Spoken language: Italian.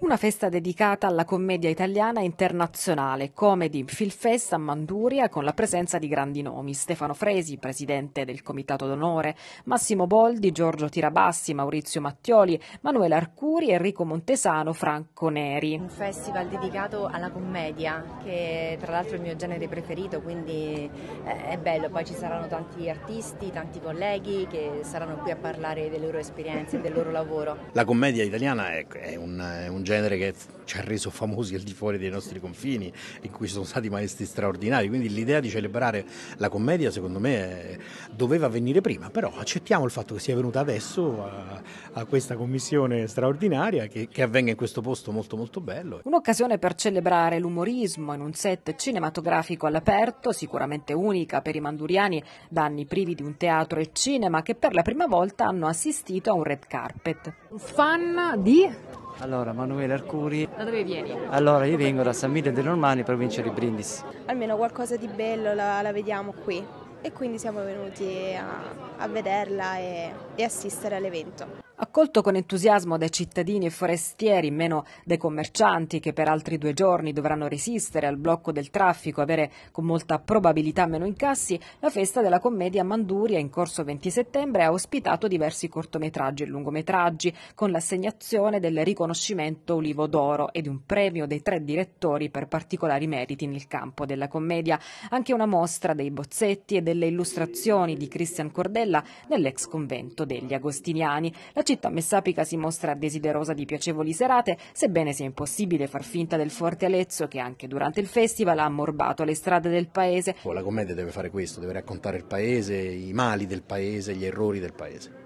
Una festa dedicata alla commedia italiana internazionale, Comedy Filfest a Manduria, con la presenza di grandi nomi. Stefano Fresi, presidente del Comitato d'Onore, Massimo Boldi, Giorgio Tirabassi, Maurizio Mattioli, Manuela Arcuri, Enrico Montesano, Franco Neri. Un festival dedicato alla commedia, che tra l'altro è il mio genere preferito, quindi eh, è bello. Poi ci saranno tanti artisti, tanti colleghi che saranno qui a parlare delle loro esperienze, e del loro lavoro. La commedia italiana è, un, è un genere che ci ha reso famosi al di fuori dei nostri confini, in cui sono stati maestri straordinari, quindi l'idea di celebrare la commedia secondo me doveva venire prima, però accettiamo il fatto che sia venuta adesso a, a questa commissione straordinaria che, che avvenga in questo posto molto molto bello. Un'occasione per celebrare l'umorismo in un set cinematografico all'aperto, sicuramente unica per i manduriani da anni privi di un teatro e cinema che per la prima volta hanno assistito a un red carpet. Un fan di allora, Manuele Arcuri. Da dove vieni? Allora, io vengo da San Mille dei Normani, provincia di Brindisi. Almeno qualcosa di bello la, la vediamo qui e quindi siamo venuti a, a vederla e, e assistere all'evento accolto con entusiasmo dai cittadini e forestieri, meno dai commercianti che per altri due giorni dovranno resistere al blocco del traffico, avere con molta probabilità meno incassi, la festa della commedia Manduria in corso 20 settembre ha ospitato diversi cortometraggi e lungometraggi con l'assegnazione del riconoscimento Ulivo d'Oro e di un premio dei tre direttori per particolari meriti nel campo della commedia, anche una mostra dei bozzetti e delle illustrazioni di Cristian Cordella nell'ex convento degli Agostiniani. La città volta Messapica si mostra desiderosa di piacevoli serate, sebbene sia impossibile far finta del forte Alezzo che anche durante il festival ha ammorbato le strade del paese. Oh, la commedia deve fare questo, deve raccontare il paese, i mali del paese, gli errori del paese.